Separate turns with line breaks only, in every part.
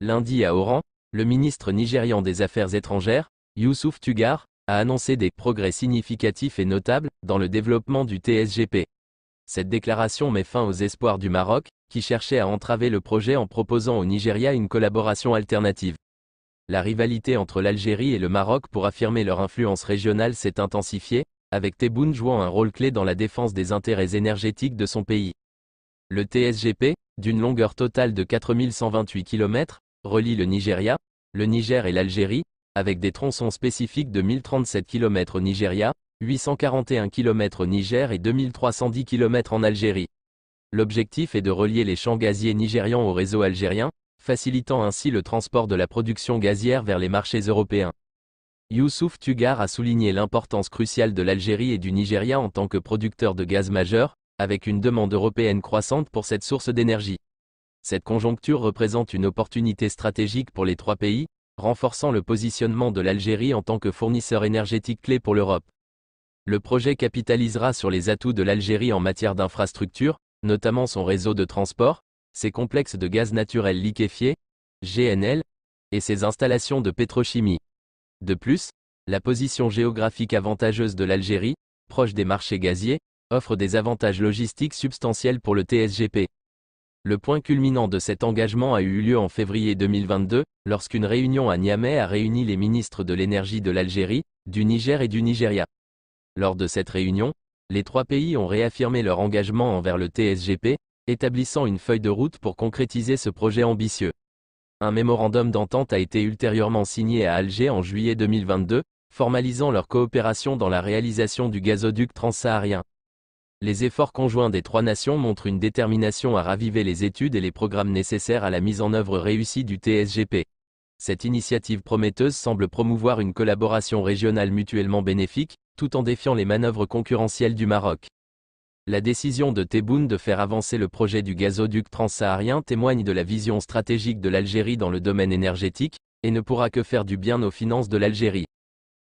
Lundi à Oran, le ministre nigérian des Affaires étrangères, Youssouf Tugar, a annoncé des progrès significatifs et notables dans le développement du TSGP. Cette déclaration met fin aux espoirs du Maroc, qui cherchait à entraver le projet en proposant au Nigeria une collaboration alternative. La rivalité entre l'Algérie et le Maroc pour affirmer leur influence régionale s'est intensifiée, avec Tebboune jouant un rôle clé dans la défense des intérêts énergétiques de son pays. Le TSGP, d'une longueur totale de 4128 km, relie le Nigeria, le Niger et l'Algérie, avec des tronçons spécifiques de 1037 km au Nigeria, 841 km au Niger et 2310 km en Algérie. L'objectif est de relier les champs gaziers nigérians au réseau algérien, facilitant ainsi le transport de la production gazière vers les marchés européens. Youssouf Tugar a souligné l'importance cruciale de l'Algérie et du Nigeria en tant que producteurs de gaz majeur, avec une demande européenne croissante pour cette source d'énergie. Cette conjoncture représente une opportunité stratégique pour les trois pays, renforçant le positionnement de l'Algérie en tant que fournisseur énergétique clé pour l'Europe. Le projet capitalisera sur les atouts de l'Algérie en matière d'infrastructures, notamment son réseau de transport, ses complexes de gaz naturel liquéfié, GNL, et ses installations de pétrochimie. De plus, la position géographique avantageuse de l'Algérie, proche des marchés gaziers, offre des avantages logistiques substantiels pour le TSGP. Le point culminant de cet engagement a eu lieu en février 2022, lorsqu'une réunion à Niamey a réuni les ministres de l'énergie de l'Algérie, du Niger et du Nigeria. Lors de cette réunion, les trois pays ont réaffirmé leur engagement envers le TSGP, établissant une feuille de route pour concrétiser ce projet ambitieux. Un mémorandum d'entente a été ultérieurement signé à Alger en juillet 2022, formalisant leur coopération dans la réalisation du gazoduc transsaharien. Les efforts conjoints des trois nations montrent une détermination à raviver les études et les programmes nécessaires à la mise en œuvre réussie du TSGP. Cette initiative prometteuse semble promouvoir une collaboration régionale mutuellement bénéfique, tout en défiant les manœuvres concurrentielles du Maroc. La décision de Tebboune de faire avancer le projet du gazoduc transsaharien témoigne de la vision stratégique de l'Algérie dans le domaine énergétique, et ne pourra que faire du bien aux finances de l'Algérie.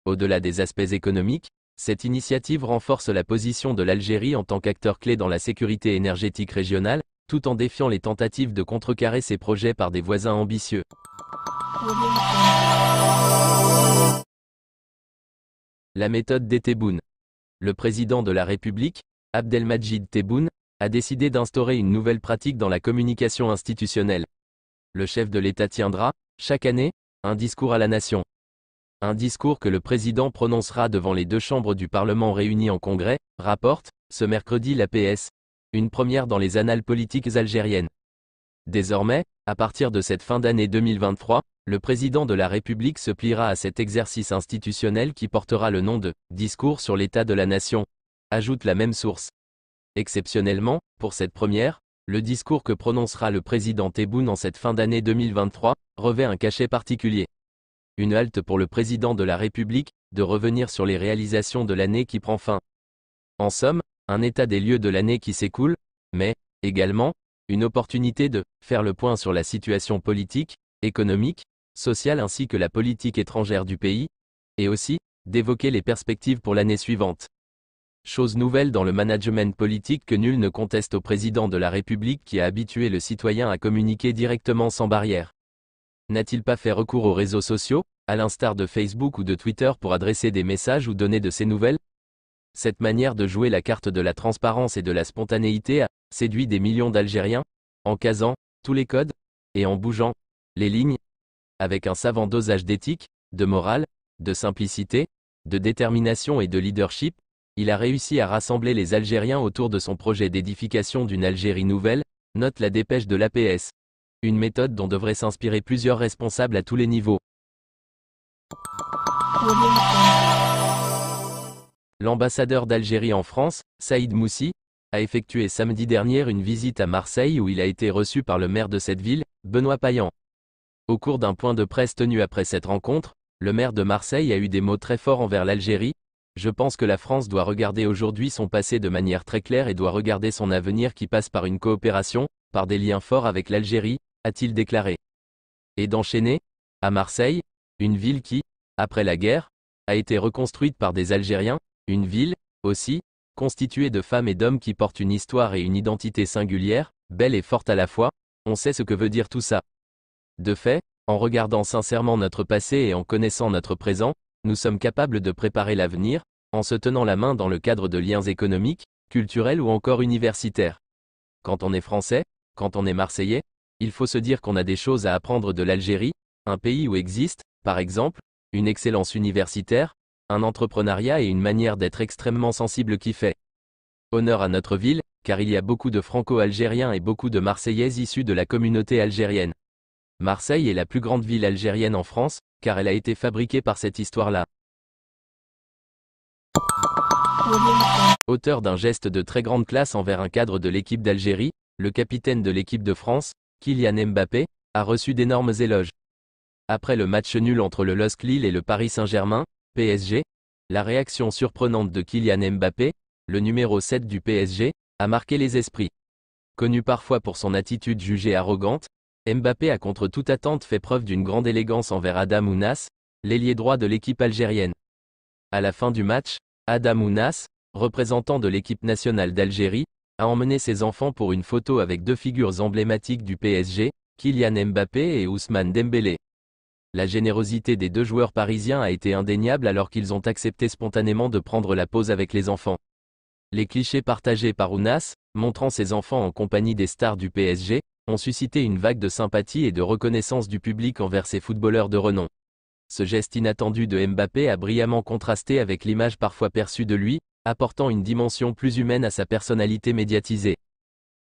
Au-delà des aspects économiques, cette initiative renforce la position de l'Algérie en tant qu'acteur clé dans la sécurité énergétique régionale, tout en défiant les tentatives de contrecarrer ces projets par des voisins ambitieux. La méthode d'Eteboun. Le président de la République, Abdelmajid Tebboune, a décidé d'instaurer une nouvelle pratique dans la communication institutionnelle. Le chef de l'État tiendra, chaque année, un discours à la nation. Un discours que le président prononcera devant les deux chambres du Parlement réunies en congrès, rapporte, ce mercredi l'APS, une première dans les annales politiques algériennes. Désormais, à partir de cette fin d'année 2023, le président de la République se pliera à cet exercice institutionnel qui portera le nom de Discours sur l'état de la nation, ajoute la même source. Exceptionnellement, pour cette première, le discours que prononcera le président Tebboune en cette fin d'année 2023 revêt un cachet particulier. Une halte pour le président de la République de revenir sur les réalisations de l'année qui prend fin. En somme, un état des lieux de l'année qui s'écoule, mais, également, une opportunité de faire le point sur la situation politique, économique, sociale ainsi que la politique étrangère du pays, et aussi, d'évoquer les perspectives pour l'année suivante. Chose nouvelle dans le management politique que nul ne conteste au président de la République qui a habitué le citoyen à communiquer directement sans barrière. N'a-t-il pas fait recours aux réseaux sociaux, à l'instar de Facebook ou de Twitter pour adresser des messages ou donner de ses nouvelles Cette manière de jouer la carte de la transparence et de la spontanéité a séduit des millions d'Algériens, en casant tous les codes, et en bougeant les lignes, avec un savant dosage d'éthique, de morale, de simplicité, de détermination et de leadership, il a réussi à rassembler les Algériens autour de son projet d'édification d'une Algérie nouvelle, note la dépêche de l'APS. Une méthode dont devraient s'inspirer plusieurs responsables à tous les niveaux. L'ambassadeur d'Algérie en France, Saïd Moussi, a effectué samedi dernier une visite à Marseille où il a été reçu par le maire de cette ville, Benoît Payan. Au cours d'un point de presse tenu après cette rencontre, le maire de Marseille a eu des mots très forts envers l'Algérie, je pense que la France doit regarder aujourd'hui son passé de manière très claire et doit regarder son avenir qui passe par une coopération, par des liens forts avec l'Algérie, a-t-il déclaré. Et d'enchaîner, à Marseille, une ville qui, après la guerre, a été reconstruite par des Algériens, une ville, aussi, constituée de femmes et d'hommes qui portent une histoire et une identité singulière, belle et forte à la fois, on sait ce que veut dire tout ça. De fait, en regardant sincèrement notre passé et en connaissant notre présent, nous sommes capables de préparer l'avenir, en se tenant la main dans le cadre de liens économiques, culturels ou encore universitaires. Quand on est français, quand on est marseillais, il faut se dire qu'on a des choses à apprendre de l'Algérie, un pays où existe, par exemple, une excellence universitaire, un entrepreneuriat et une manière d'être extrêmement sensible qui fait honneur à notre ville, car il y a beaucoup de franco-algériens et beaucoup de marseillais issus de la communauté algérienne. Marseille est la plus grande ville algérienne en France, car elle a été fabriquée par cette histoire-là. Auteur d'un geste de très grande classe envers un cadre de l'équipe d'Algérie, le capitaine de l'équipe de France, Kylian Mbappé, a reçu d'énormes éloges. Après le match nul entre le LOSC Lille et le Paris Saint-Germain, PSG, la réaction surprenante de Kylian Mbappé, le numéro 7 du PSG, a marqué les esprits. Connu parfois pour son attitude jugée arrogante, Mbappé a contre toute attente fait preuve d'une grande élégance envers Adam Ounas, l'ailier droit de l'équipe algérienne. À la fin du match, Adam Ounas, représentant de l'équipe nationale d'Algérie, a emmené ses enfants pour une photo avec deux figures emblématiques du PSG, Kylian Mbappé et Ousmane Dembélé. La générosité des deux joueurs parisiens a été indéniable alors qu'ils ont accepté spontanément de prendre la pause avec les enfants. Les clichés partagés par Ounas, montrant ses enfants en compagnie des stars du PSG, ont suscité une vague de sympathie et de reconnaissance du public envers ces footballeurs de renom. Ce geste inattendu de Mbappé a brillamment contrasté avec l'image parfois perçue de lui, apportant une dimension plus humaine à sa personnalité médiatisée.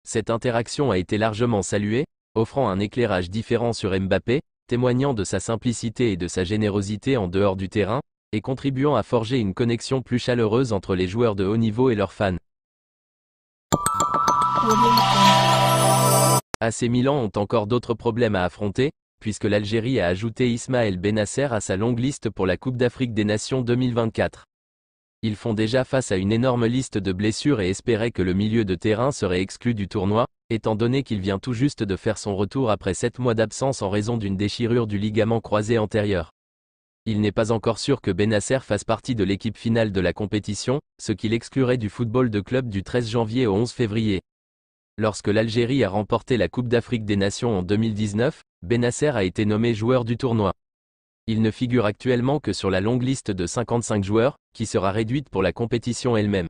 Cette interaction a été largement saluée, offrant un éclairage différent sur Mbappé, témoignant de sa simplicité et de sa générosité en dehors du terrain, et contribuant à forger une connexion plus chaleureuse entre les joueurs de haut niveau et leurs fans ces Milan ont encore d'autres problèmes à affronter, puisque l'Algérie a ajouté Ismaël Benasser à sa longue liste pour la Coupe d'Afrique des Nations 2024. Ils font déjà face à une énorme liste de blessures et espéraient que le milieu de terrain serait exclu du tournoi, étant donné qu'il vient tout juste de faire son retour après 7 mois d'absence en raison d'une déchirure du ligament croisé antérieur. Il n'est pas encore sûr que Benasser fasse partie de l'équipe finale de la compétition, ce qui l'exclurait du football de club du 13 janvier au 11 février. Lorsque l'Algérie a remporté la Coupe d'Afrique des Nations en 2019, Benasser a été nommé joueur du tournoi. Il ne figure actuellement que sur la longue liste de 55 joueurs, qui sera réduite pour la compétition elle-même.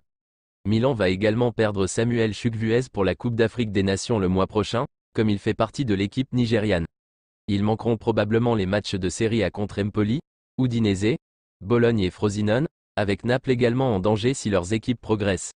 Milan va également perdre Samuel Chukvuez pour la Coupe d'Afrique des Nations le mois prochain, comme il fait partie de l'équipe nigériane. Ils manqueront probablement les matchs de série à contre Empoli, Udinese, Bologne et Frosinone, avec Naples également en danger si leurs équipes progressent.